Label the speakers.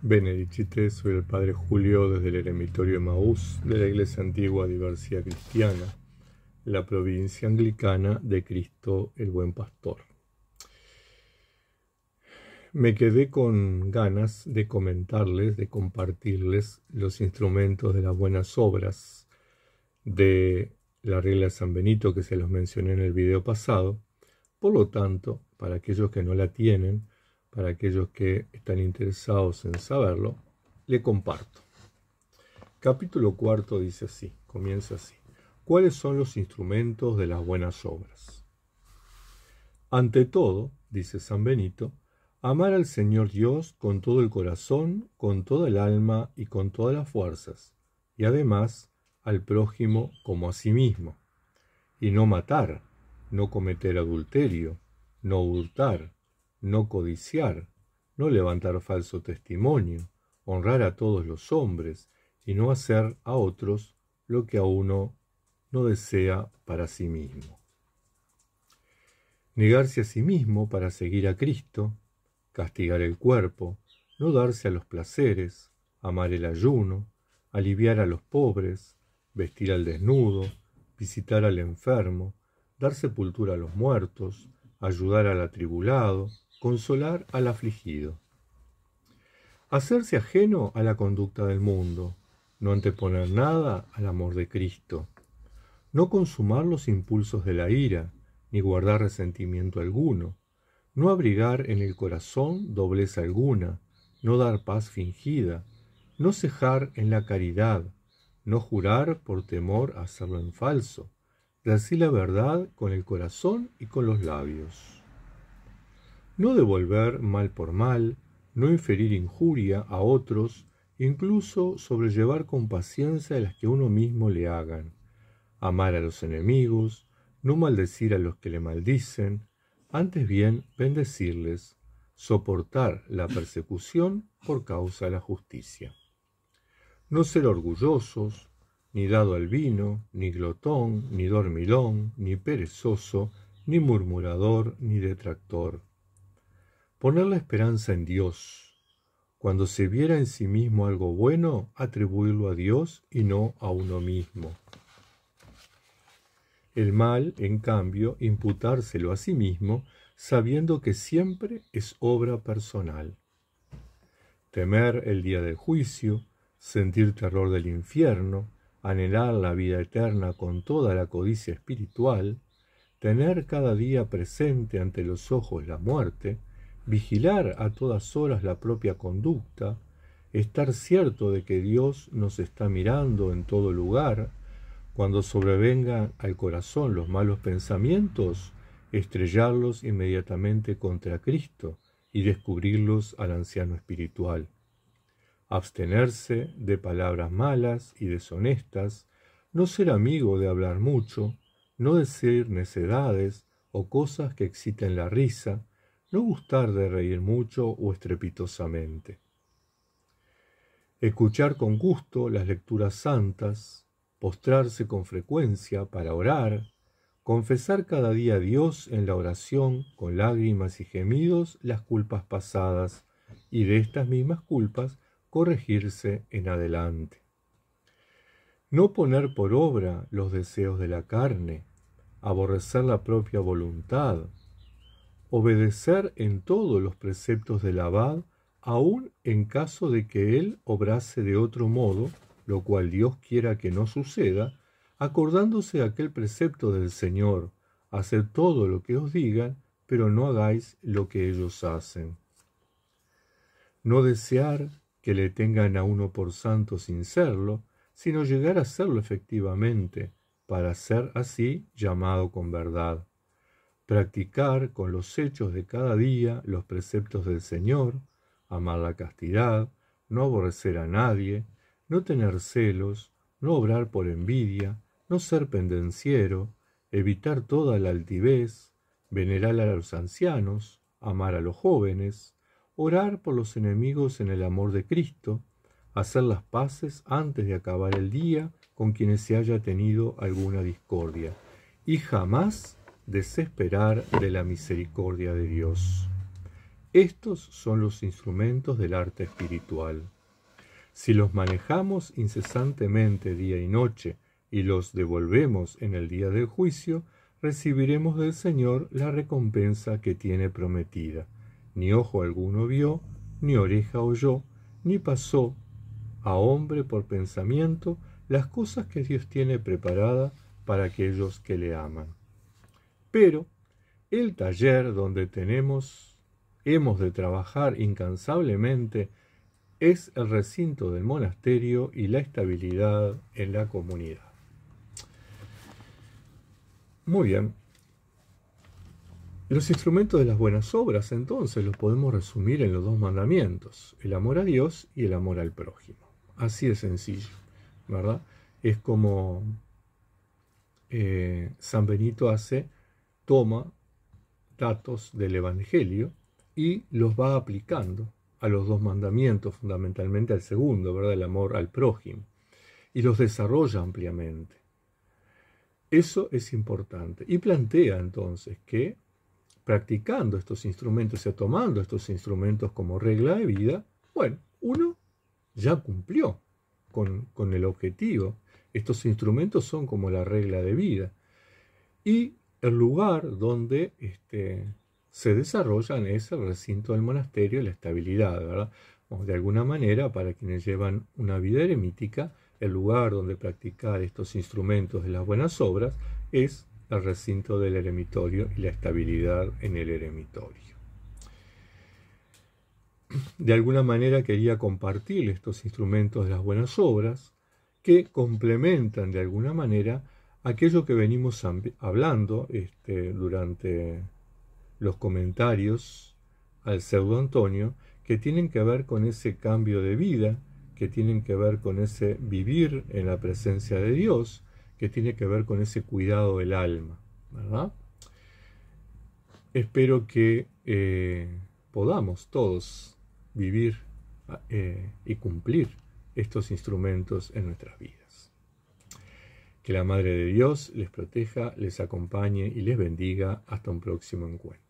Speaker 1: Benedicite, soy el Padre Julio desde el Eremitorio de Maús de la Iglesia Antigua Diversidad Cristiana, la provincia anglicana de Cristo el Buen Pastor. Me quedé con ganas de comentarles, de compartirles los instrumentos de las buenas obras de la regla de San Benito que se los mencioné en el video pasado. Por lo tanto, para aquellos que no la tienen, para aquellos que están interesados en saberlo, le comparto. Capítulo cuarto dice así, comienza así. ¿Cuáles son los instrumentos de las buenas obras? Ante todo, dice San Benito, amar al Señor Dios con todo el corazón, con toda el alma y con todas las fuerzas, y además al prójimo como a sí mismo, y no matar, no cometer adulterio, no hurtar, no codiciar, no levantar falso testimonio, honrar a todos los hombres y no hacer a otros lo que a uno no desea para sí mismo. Negarse a sí mismo para seguir a Cristo, castigar el cuerpo, no darse a los placeres, amar el ayuno, aliviar a los pobres, vestir al desnudo, visitar al enfermo, dar sepultura a los muertos, ayudar al atribulado, consolar al afligido. Hacerse ajeno a la conducta del mundo, no anteponer nada al amor de Cristo, no consumar los impulsos de la ira, ni guardar resentimiento alguno, no abrigar en el corazón dobleza alguna, no dar paz fingida, no cejar en la caridad, no jurar por temor a hacerlo en falso, decir la verdad con el corazón y con los labios no devolver mal por mal, no inferir injuria a otros, incluso sobrellevar con paciencia las que uno mismo le hagan, amar a los enemigos, no maldecir a los que le maldicen, antes bien bendecirles, soportar la persecución por causa de la justicia. No ser orgullosos, ni dado al vino, ni glotón, ni dormilón, ni perezoso, ni murmurador, ni detractor, Poner la esperanza en Dios. Cuando se viera en sí mismo algo bueno, atribuirlo a Dios y no a uno mismo. El mal, en cambio, imputárselo a sí mismo, sabiendo que siempre es obra personal. Temer el día del juicio, sentir terror del infierno, anhelar la vida eterna con toda la codicia espiritual, tener cada día presente ante los ojos la muerte, vigilar a todas horas la propia conducta, estar cierto de que Dios nos está mirando en todo lugar, cuando sobrevengan al corazón los malos pensamientos, estrellarlos inmediatamente contra Cristo y descubrirlos al anciano espiritual. Abstenerse de palabras malas y deshonestas, no ser amigo de hablar mucho, no decir necedades o cosas que exciten la risa, no gustar de reír mucho o estrepitosamente. Escuchar con gusto las lecturas santas, postrarse con frecuencia para orar, confesar cada día a Dios en la oración con lágrimas y gemidos las culpas pasadas y de estas mismas culpas corregirse en adelante. No poner por obra los deseos de la carne, aborrecer la propia voluntad, obedecer en todos los preceptos del abad, aun en caso de que él obrase de otro modo, lo cual Dios quiera que no suceda, acordándose aquel precepto del Señor, hacer todo lo que os digan, pero no hagáis lo que ellos hacen. No desear que le tengan a uno por santo sin serlo, sino llegar a serlo efectivamente, para ser así llamado con verdad practicar con los hechos de cada día los preceptos del Señor, amar la castidad, no aborrecer a nadie, no tener celos, no obrar por envidia, no ser pendenciero, evitar toda la altivez, venerar a los ancianos, amar a los jóvenes, orar por los enemigos en el amor de Cristo, hacer las paces antes de acabar el día con quienes se haya tenido alguna discordia, y jamás desesperar de la misericordia de Dios. Estos son los instrumentos del arte espiritual. Si los manejamos incesantemente día y noche y los devolvemos en el día del juicio, recibiremos del Señor la recompensa que tiene prometida. Ni ojo alguno vio, ni oreja oyó, ni pasó a hombre por pensamiento las cosas que Dios tiene preparada para aquellos que le aman. Pero el taller donde tenemos, hemos de trabajar incansablemente, es el recinto del monasterio y la estabilidad en la comunidad. Muy bien. Los instrumentos de las buenas obras, entonces, los podemos resumir en los dos mandamientos, el amor a Dios y el amor al prójimo. Así de sencillo, ¿verdad? Es como eh, San Benito hace toma datos del Evangelio y los va aplicando a los dos mandamientos, fundamentalmente al segundo, ¿verdad? El amor al prójimo, y los desarrolla ampliamente. Eso es importante. Y plantea entonces que practicando estos instrumentos, o tomando estos instrumentos como regla de vida, bueno, uno ya cumplió con, con el objetivo. Estos instrumentos son como la regla de vida. Y el lugar donde este, se desarrollan es el recinto del monasterio y la estabilidad, de alguna manera, para quienes llevan una vida eremítica, el lugar donde practicar estos instrumentos de las buenas obras es el recinto del eremitorio y la estabilidad en el eremitorio. De alguna manera quería compartir estos instrumentos de las buenas obras que complementan de alguna manera aquello que venimos hablando este, durante los comentarios al pseudo Antonio, que tienen que ver con ese cambio de vida, que tienen que ver con ese vivir en la presencia de Dios, que tiene que ver con ese cuidado del alma, Espero que eh, podamos todos vivir eh, y cumplir estos instrumentos en nuestras vidas. Que la Madre de Dios les proteja, les acompañe y les bendiga. Hasta un próximo encuentro.